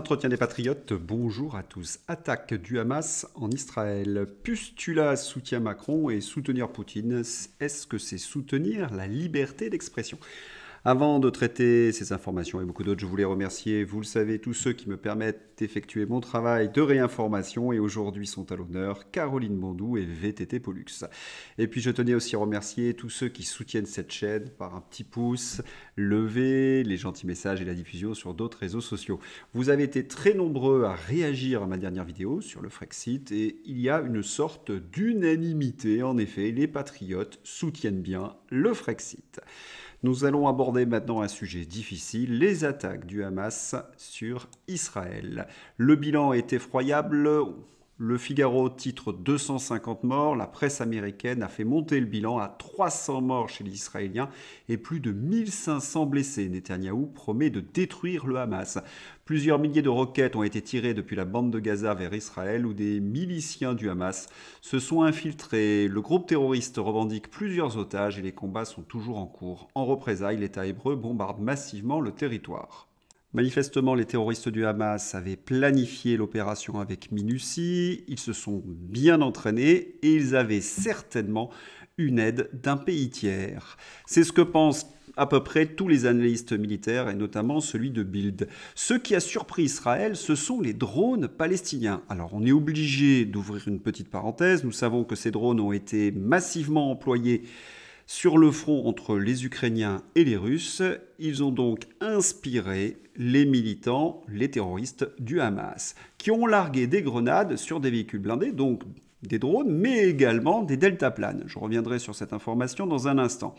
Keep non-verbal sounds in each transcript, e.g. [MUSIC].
Entretiens des patriotes, bonjour à tous. Attaque du Hamas en Israël. Pustula soutient Macron et soutenir Poutine, est-ce que c'est soutenir la liberté d'expression avant de traiter ces informations et beaucoup d'autres, je voulais remercier, vous le savez, tous ceux qui me permettent d'effectuer mon travail de réinformation et aujourd'hui sont à l'honneur Caroline Bondou et VTT Pollux. Et puis je tenais aussi à remercier tous ceux qui soutiennent cette chaîne par un petit pouce, Levez les gentils messages et la diffusion sur d'autres réseaux sociaux. Vous avez été très nombreux à réagir à ma dernière vidéo sur le Frexit et il y a une sorte d'unanimité. En effet, les patriotes soutiennent bien le Frexit. Nous allons aborder maintenant un sujet difficile, les attaques du Hamas sur Israël. Le bilan est effroyable. Le Figaro titre 250 morts. La presse américaine a fait monter le bilan à 300 morts chez les Israéliens et plus de 1500 blessés. Netanyahu promet de détruire le Hamas. Plusieurs milliers de roquettes ont été tirées depuis la bande de Gaza vers Israël où des miliciens du Hamas se sont infiltrés. Le groupe terroriste revendique plusieurs otages et les combats sont toujours en cours. En représailles, l'État hébreu bombarde massivement le territoire. Manifestement, les terroristes du Hamas avaient planifié l'opération avec minutie, ils se sont bien entraînés et ils avaient certainement une aide d'un pays tiers. C'est ce que pensent à peu près tous les analystes militaires et notamment celui de Bild. Ce qui a surpris Israël, ce sont les drones palestiniens. Alors on est obligé d'ouvrir une petite parenthèse, nous savons que ces drones ont été massivement employés sur le front entre les Ukrainiens et les Russes. Ils ont donc inspiré les militants, les terroristes du Hamas, qui ont largué des grenades sur des véhicules blindés, donc des drones, mais également des deltaplanes. Je reviendrai sur cette information dans un instant.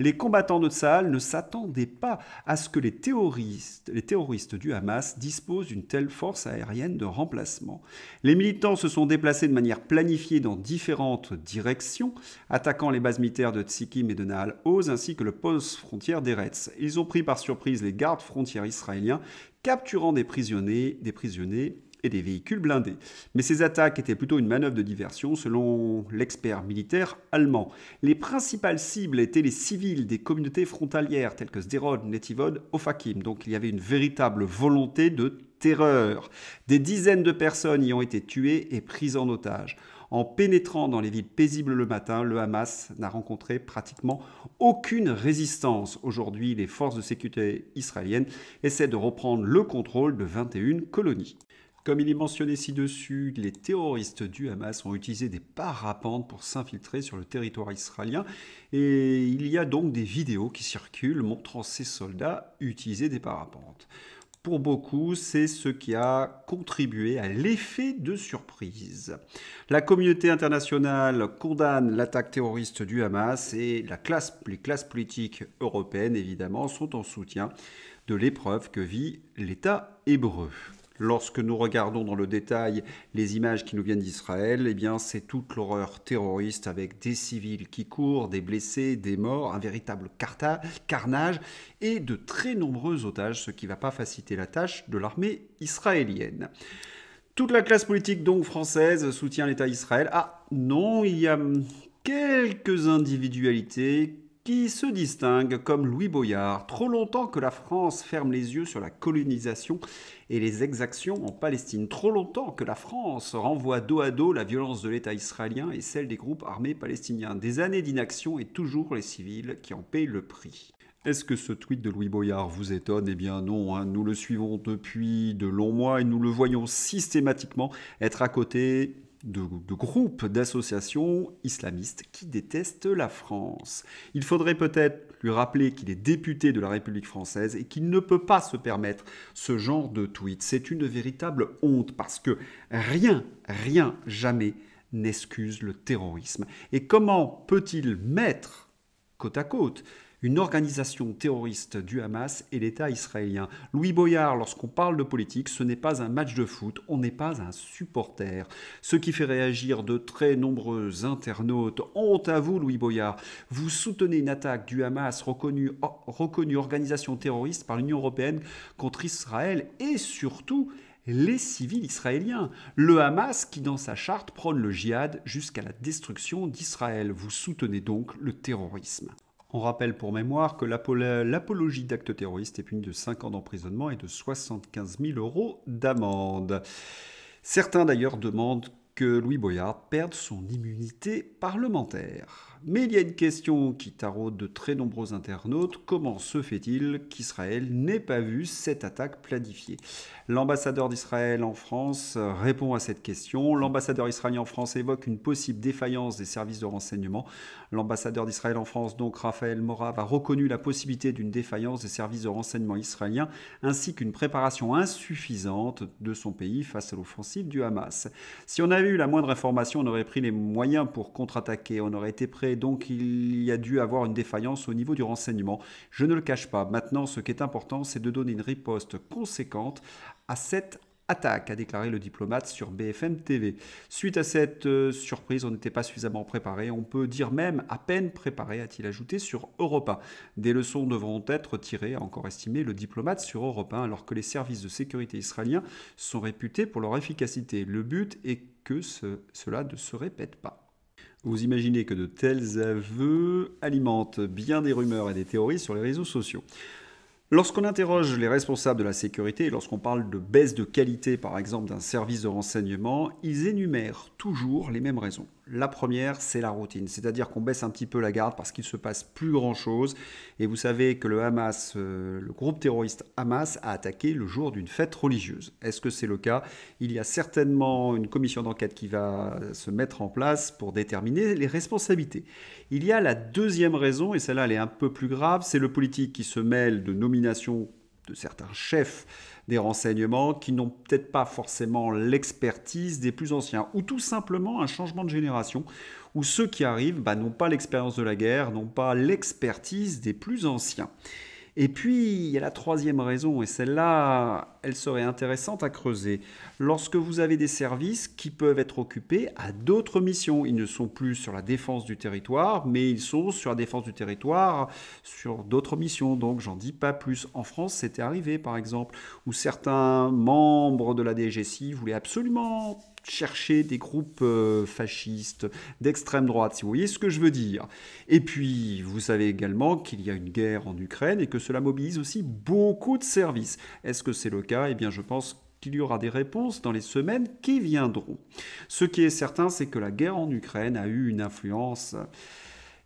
Les combattants de Tsahal ne s'attendaient pas à ce que les terroristes, les terroristes du Hamas disposent d'une telle force aérienne de remplacement. Les militants se sont déplacés de manière planifiée dans différentes directions, attaquant les bases militaires de Tsikim et de Nahal Oz, ainsi que le poste frontière d'Eretz. Ils ont pris par surprise les gardes frontières israéliens, capturant des prisonniers, des prisonniers et des véhicules blindés. Mais ces attaques étaient plutôt une manœuvre de diversion selon l'expert militaire allemand. Les principales cibles étaient les civils des communautés frontalières telles que Zderod, Netivod, Ofakim. Donc il y avait une véritable volonté de terreur. Des dizaines de personnes y ont été tuées et prises en otage. En pénétrant dans les villes paisibles le matin, le Hamas n'a rencontré pratiquement aucune résistance. Aujourd'hui, les forces de sécurité israéliennes essaient de reprendre le contrôle de 21 colonies. Comme il est mentionné ci-dessus, les terroristes du Hamas ont utilisé des parapentes pour s'infiltrer sur le territoire israélien et il y a donc des vidéos qui circulent montrant ces soldats utiliser des parapentes. Pour beaucoup, c'est ce qui a contribué à l'effet de surprise. La communauté internationale condamne l'attaque terroriste du Hamas et la classe, les classes politiques européennes, évidemment, sont en soutien de l'épreuve que vit l'État hébreu lorsque nous regardons dans le détail les images qui nous viennent d'Israël, eh bien, c'est toute l'horreur terroriste avec des civils qui courent, des blessés, des morts, un véritable carnage et de très nombreux otages, ce qui ne va pas faciliter la tâche de l'armée israélienne. Toute la classe politique donc française soutient l'État d'Israël. Ah non, il y a quelques individualités qui se distingue comme Louis Boyard. Trop longtemps que la France ferme les yeux sur la colonisation et les exactions en Palestine. Trop longtemps que la France renvoie dos à dos la violence de l'État israélien et celle des groupes armés palestiniens. Des années d'inaction et toujours les civils qui en paient le prix. Est-ce que ce tweet de Louis Boyard vous étonne Eh bien non, hein. nous le suivons depuis de longs mois et nous le voyons systématiquement être à côté de, groupes, d'associations islamistes qui détestent la France. Il faudrait peut-être lui rappeler qu'il est député de la République française et qu'il ne peut pas se permettre ce genre de tweet. C'est une véritable honte parce que rien, rien, jamais n'excuse le terrorisme. Et comment peut-il mettre côte à côte une organisation terroriste du Hamas et l'État israélien. Louis Boyard, lorsqu'on parle de politique, ce n'est pas un match de foot, on n'est pas un supporter. Ce qui fait réagir de très nombreux internautes. Honte à vous, Louis Boyard. Vous soutenez une attaque du Hamas reconnue, reconnue organisation terroriste par l'Union européenne contre Israël et surtout les civils israéliens. Le Hamas qui, dans sa charte, prône le djihad jusqu'à la destruction d'Israël. Vous soutenez donc le terrorisme. On rappelle pour mémoire que l'apologie d'actes terroristes est punie de 5 ans d'emprisonnement et de 75 000 euros d'amende. Certains d'ailleurs demandent que Louis Boyard perde son immunité parlementaire. Mais il y a une question qui taraude de très nombreux internautes. Comment se fait-il qu'Israël n'ait pas vu cette attaque planifiée L'ambassadeur d'Israël en France répond à cette question. L'ambassadeur israélien en France évoque une possible défaillance des services de renseignement. L'ambassadeur d'Israël en France, donc Raphaël Morav, a reconnu la possibilité d'une défaillance des services de renseignement israéliens ainsi qu'une préparation insuffisante de son pays face à l'offensive du Hamas. Si on avait eu la moindre information, on aurait pris les moyens pour contre-attaquer, on aurait été prêt et donc il y a dû avoir une défaillance au niveau du renseignement. Je ne le cache pas. Maintenant, ce qui est important, c'est de donner une riposte conséquente à cette attaque, a déclaré le diplomate sur BFM TV. Suite à cette euh, surprise, on n'était pas suffisamment préparé, on peut dire même à peine préparé, a-t-il ajouté, sur Europa. Des leçons devront être tirées, a encore estimé le diplomate sur Europa, alors que les services de sécurité israéliens sont réputés pour leur efficacité. Le but est que cela ne se répète pas. Vous imaginez que de tels aveux alimentent bien des rumeurs et des théories sur les réseaux sociaux. Lorsqu'on interroge les responsables de la sécurité et lorsqu'on parle de baisse de qualité par exemple d'un service de renseignement, ils énumèrent toujours les mêmes raisons. La première, c'est la routine, c'est-à-dire qu'on baisse un petit peu la garde parce qu'il se passe plus grand-chose. Et vous savez que le Hamas, euh, le groupe terroriste Hamas, a attaqué le jour d'une fête religieuse. Est-ce que c'est le cas Il y a certainement une commission d'enquête qui va se mettre en place pour déterminer les responsabilités. Il y a la deuxième raison, et celle-là elle est un peu plus grave, c'est le politique qui se mêle de nomination de certains chefs des renseignements qui n'ont peut-être pas forcément l'expertise des plus anciens, ou tout simplement un changement de génération, où ceux qui arrivent bah, n'ont pas l'expérience de la guerre, n'ont pas l'expertise des plus anciens. Et puis, il y a la troisième raison, et celle-là, elle serait intéressante à creuser. Lorsque vous avez des services qui peuvent être occupés à d'autres missions, ils ne sont plus sur la défense du territoire, mais ils sont sur la défense du territoire, sur d'autres missions. Donc, j'en dis pas plus. En France, c'était arrivé, par exemple, où certains membres de la DGSI voulaient absolument chercher des groupes euh, fascistes, d'extrême droite, si vous voyez ce que je veux dire. Et puis, vous savez également qu'il y a une guerre en Ukraine et que cela mobilise aussi beaucoup de services. Est-ce que c'est le cas Eh bien, je pense qu'il y aura des réponses dans les semaines qui viendront. Ce qui est certain, c'est que la guerre en Ukraine a eu une influence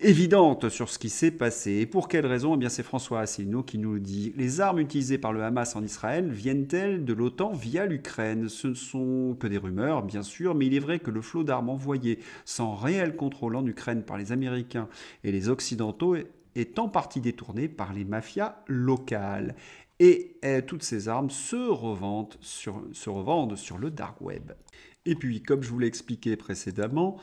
évidente sur ce qui s'est passé. Et pour quelle raison Eh bien, c'est François Asselineau qui nous le dit. Les armes utilisées par le Hamas en Israël viennent-elles de l'OTAN via l'Ukraine Ce ne sont que des rumeurs, bien sûr, mais il est vrai que le flot d'armes envoyées sans réel contrôle en Ukraine par les Américains et les Occidentaux est en partie détourné par les mafias locales. Et eh, toutes ces armes se revendent sur le dark web. Et puis, comme je vous l'ai expliqué précédemment,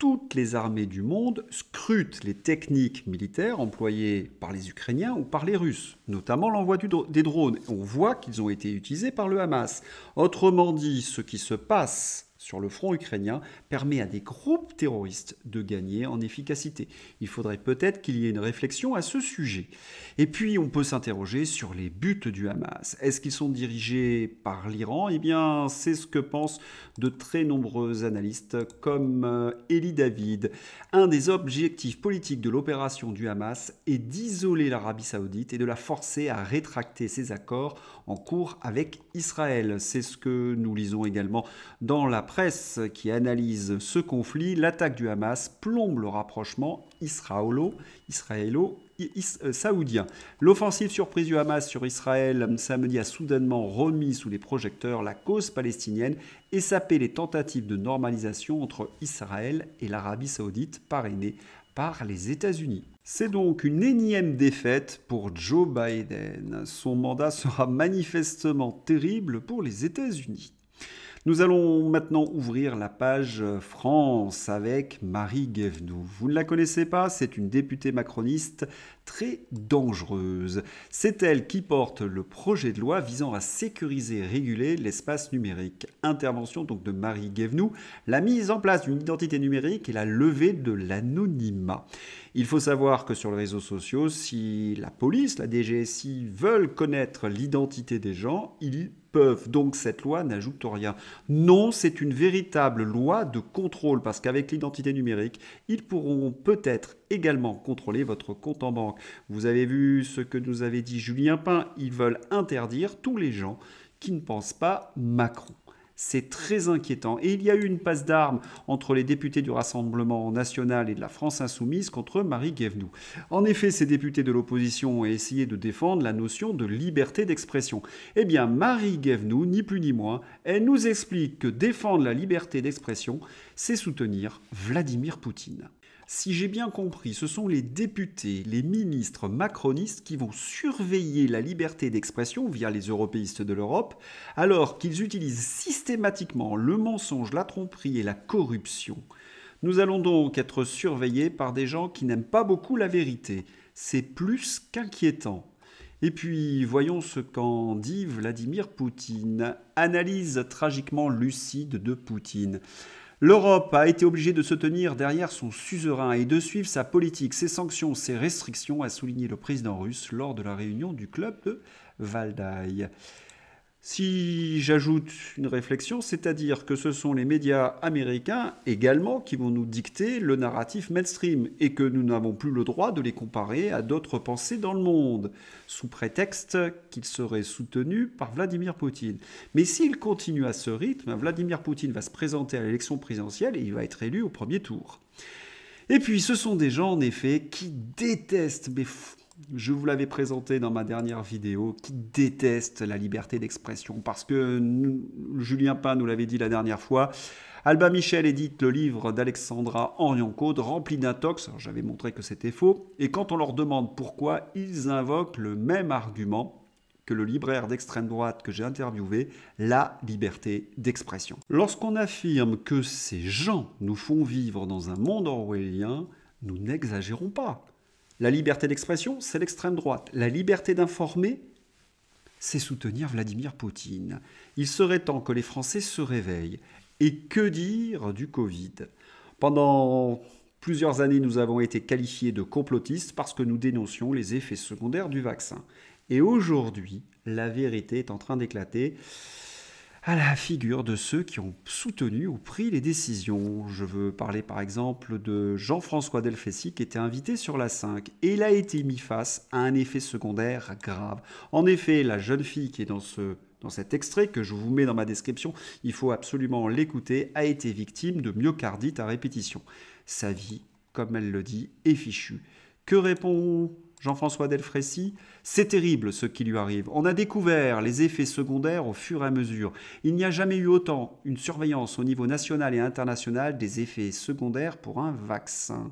toutes les armées du monde scrutent les techniques militaires employées par les Ukrainiens ou par les Russes, notamment l'envoi des drones. On voit qu'ils ont été utilisés par le Hamas. Autrement dit, ce qui se passe sur le front ukrainien permet à des groupes terroristes de gagner en efficacité. Il faudrait peut-être qu'il y ait une réflexion à ce sujet. Et puis on peut s'interroger sur les buts du Hamas. Est-ce qu'ils sont dirigés par l'Iran Eh bien c'est ce que pensent de très nombreux analystes comme euh, Elie David. Un des objectifs politiques de l'opération du Hamas est d'isoler l'Arabie saoudite et de la forcer à rétracter ses accords en cours avec Israël. C'est ce que nous lisons également dans la presse qui analyse ce conflit. L'attaque du Hamas plombe le rapprochement israélo, israélo euh, saoudien. L'offensive surprise du Hamas sur Israël euh, samedi a soudainement remis sous les projecteurs la cause palestinienne et sapé les tentatives de normalisation entre Israël et l'Arabie saoudite parrainée par les États-Unis. C'est donc une énième défaite pour Joe Biden. Son mandat sera manifestement terrible pour les États-Unis. Nous allons maintenant ouvrir la page euh, France avec Marie Guévenoux. Vous ne la connaissez pas, c'est une députée macroniste très dangereuse. C'est elle qui porte le projet de loi visant à sécuriser et réguler l'espace numérique. Intervention donc de Marie Guévenoux, la mise en place d'une identité numérique et la levée de l'anonymat. Il faut savoir que sur les réseaux sociaux, si la police, la DGSI veulent connaître l'identité des gens, ils peuvent. Donc cette loi n'ajoute rien. Non, c'est une véritable loi de contrôle parce qu'avec l'identité numérique, ils pourront peut-être également contrôler votre compte en banque. Vous avez vu ce que nous avait dit Julien Pain, ils veulent interdire tous les gens qui ne pensent pas Macron. C'est très inquiétant. Et il y a eu une passe d'armes entre les députés du Rassemblement national et de la France insoumise contre Marie Guévenoux. En effet, ces députés de l'opposition ont essayé de défendre la notion de liberté d'expression. Eh bien, Marie Guévenoux, ni plus ni moins, elle nous explique que défendre la liberté d'expression, c'est soutenir Vladimir Poutine. Si j'ai bien compris, ce sont les députés, les ministres macronistes qui vont surveiller la liberté d'expression via les européistes de l'Europe, alors qu'ils utilisent systématiquement le mensonge, la tromperie et la corruption. Nous allons donc être surveillés par des gens qui n'aiment pas beaucoup la vérité. C'est plus qu'inquiétant. Et puis, voyons ce qu'en dit Vladimir Poutine. Analyse tragiquement lucide de Poutine. L'Europe a été obligée de se tenir derrière son suzerain et de suivre sa politique, ses sanctions, ses restrictions, a souligné le président russe lors de la réunion du club de Valdaï. Si j'ajoute une réflexion, c'est-à-dire que ce sont les médias américains également qui vont nous dicter le narratif mainstream et que nous n'avons plus le droit de les comparer à d'autres pensées dans le monde, sous prétexte qu'ils seraient soutenus par Vladimir Poutine. Mais s'il continue à ce rythme, Vladimir Poutine va se présenter à l'élection présidentielle et il va être élu au premier tour. Et puis ce sont des gens en effet qui détestent, je vous l'avais présenté dans ma dernière vidéo, qui déteste la liberté d'expression. Parce que Julien Pain nous l'avait dit la dernière fois, Alba Michel édite le livre d'Alexandra Henrion-Code rempli d'intox, j'avais montré que c'était faux, et quand on leur demande pourquoi, ils invoquent le même argument que le libraire d'extrême droite que j'ai interviewé, la liberté d'expression. Lorsqu'on affirme que ces gens nous font vivre dans un monde orwellien, nous n'exagérons pas. La liberté d'expression, c'est l'extrême droite. La liberté d'informer, c'est soutenir Vladimir Poutine. Il serait temps que les Français se réveillent. Et que dire du Covid Pendant plusieurs années, nous avons été qualifiés de complotistes parce que nous dénoncions les effets secondaires du vaccin. Et aujourd'hui, la vérité est en train d'éclater à la figure de ceux qui ont soutenu ou pris les décisions. Je veux parler par exemple de Jean-François Delfessi, qui était invité sur la 5 et il a été mis face à un effet secondaire grave. En effet, la jeune fille qui est dans ce dans cet extrait que je vous mets dans ma description, il faut absolument l'écouter, a été victime de myocardite à répétition. Sa vie, comme elle le dit, est fichue. Que répond Jean-François Delfrécy, c'est terrible ce qui lui arrive. On a découvert les effets secondaires au fur et à mesure. Il n'y a jamais eu autant une surveillance au niveau national et international des effets secondaires pour un vaccin.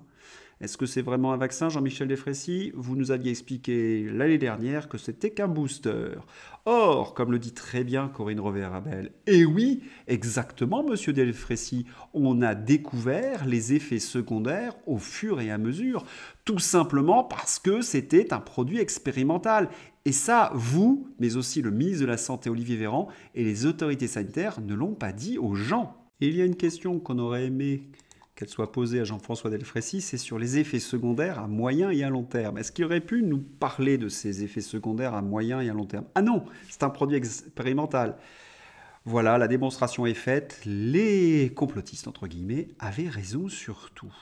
Est-ce que c'est vraiment un vaccin, Jean-Michel defrécy Vous nous aviez expliqué l'année dernière que c'était qu'un booster. Or, comme le dit très bien Corinne rové rabel et eh oui, exactement, monsieur Desfrécy, on a découvert les effets secondaires au fur et à mesure, tout simplement parce que c'était un produit expérimental. Et ça, vous, mais aussi le ministre de la Santé Olivier Véran et les autorités sanitaires ne l'ont pas dit aux gens. Et il y a une question qu'on aurait aimé qu'elle soit posée à Jean-François Delfrécy, c'est sur les effets secondaires à moyen et à long terme. Est-ce qu'il aurait pu nous parler de ces effets secondaires à moyen et à long terme Ah non, c'est un produit expérimental. Voilà, la démonstration est faite, les complotistes, entre guillemets, avaient raison sur tout.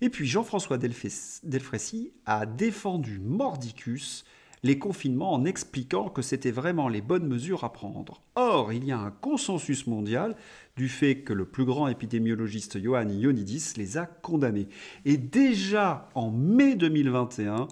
Et puis Jean-François Delfrécy a défendu Mordicus les confinements en expliquant que c'était vraiment les bonnes mesures à prendre. Or, il y a un consensus mondial du fait que le plus grand épidémiologiste Johan Ionidis, les a condamnés. Et déjà en mai 2021,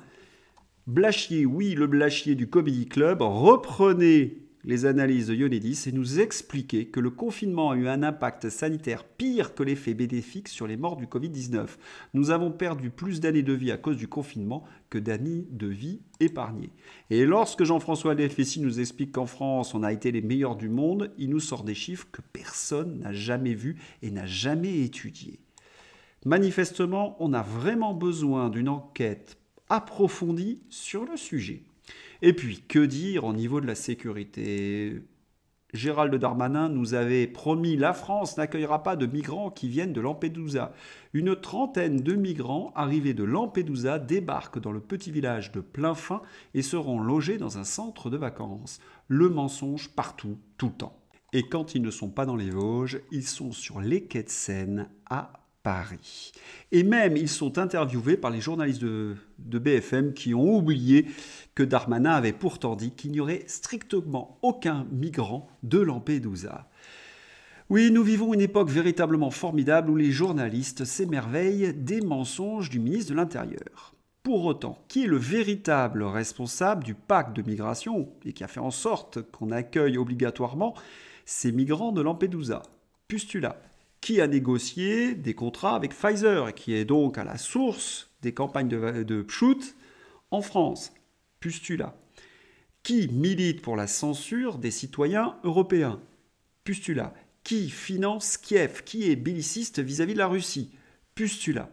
Blachier, oui, le Blachier du Comedy Club, reprenait les analyses de Yonidis et nous expliquer que le confinement a eu un impact sanitaire pire que l'effet bénéfique sur les morts du Covid-19. Nous avons perdu plus d'années de vie à cause du confinement que d'années de vie épargnées. Et lorsque Jean-François Delfessi nous explique qu'en France, on a été les meilleurs du monde, il nous sort des chiffres que personne n'a jamais vus et n'a jamais étudiés. Manifestement, on a vraiment besoin d'une enquête approfondie sur le sujet. Et puis, que dire au niveau de la sécurité Gérald Darmanin nous avait promis la France n'accueillera pas de migrants qui viennent de Lampedusa. Une trentaine de migrants arrivés de Lampedusa débarquent dans le petit village de Plainfin et seront logés dans un centre de vacances. Le mensonge partout, tout le temps. Et quand ils ne sont pas dans les Vosges, ils sont sur les quais de Seine à Paris. Et même, ils sont interviewés par les journalistes de, BFM qui ont oublié que Darmanin avait pourtant dit qu'il n'y aurait strictement aucun migrant de Lampedusa. Oui, nous vivons une époque véritablement formidable où les journalistes s'émerveillent des mensonges du ministre de l'Intérieur. Pour autant, qui est le véritable responsable du pacte de migration et qui a fait en sorte qu'on accueille obligatoirement ces migrants de Lampedusa Pustula qui a négocié des contrats avec Pfizer, et qui est donc à la source des campagnes de, de en France, Pustula, qui milite pour la censure des citoyens européens, Pustula, qui finance Kiev, qui est belliciste vis-à-vis de la Russie, Pustula,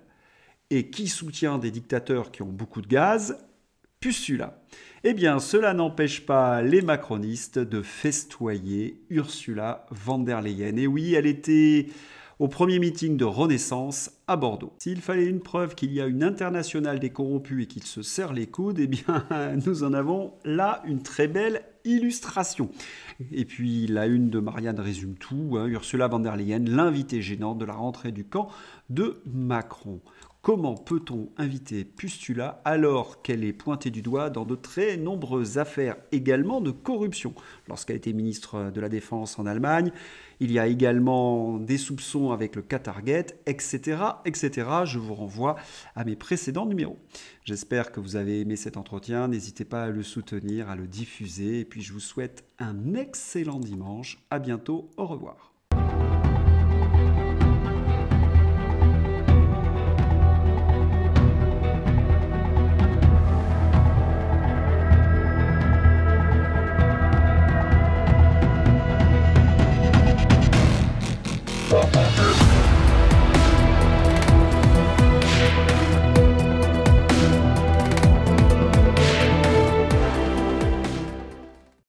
et qui soutient des dictateurs qui ont beaucoup de gaz, Ursula. Eh bien, cela n'empêche pas les macronistes de festoyer Ursula von der Leyen. Et oui, elle était au premier meeting de Renaissance à Bordeaux. S'il fallait une preuve qu'il y a une internationale des corrompus et qu'ils se serrent les coudes, eh bien, [LAUGHS] nous en avons là une très belle illustration. Et puis la une de Marianne résume tout, hein. Ursula von der Leyen, l'invitée gênante de la rentrée du camp de Macron. Comment peut-on inviter Pustula alors qu'elle est pointée du doigt dans de très nombreuses affaires également de corruption Lorsqu'elle était ministre de la Défense en Allemagne, il y a également des soupçons avec le Qatargate, etc., etc. Je vous renvoie à mes précédents numéros. J'espère que vous avez aimé cet entretien. N'hésitez pas à le soutenir, à le diffuser. Et puis je vous souhaite un excellent dimanche. À bientôt. Au revoir.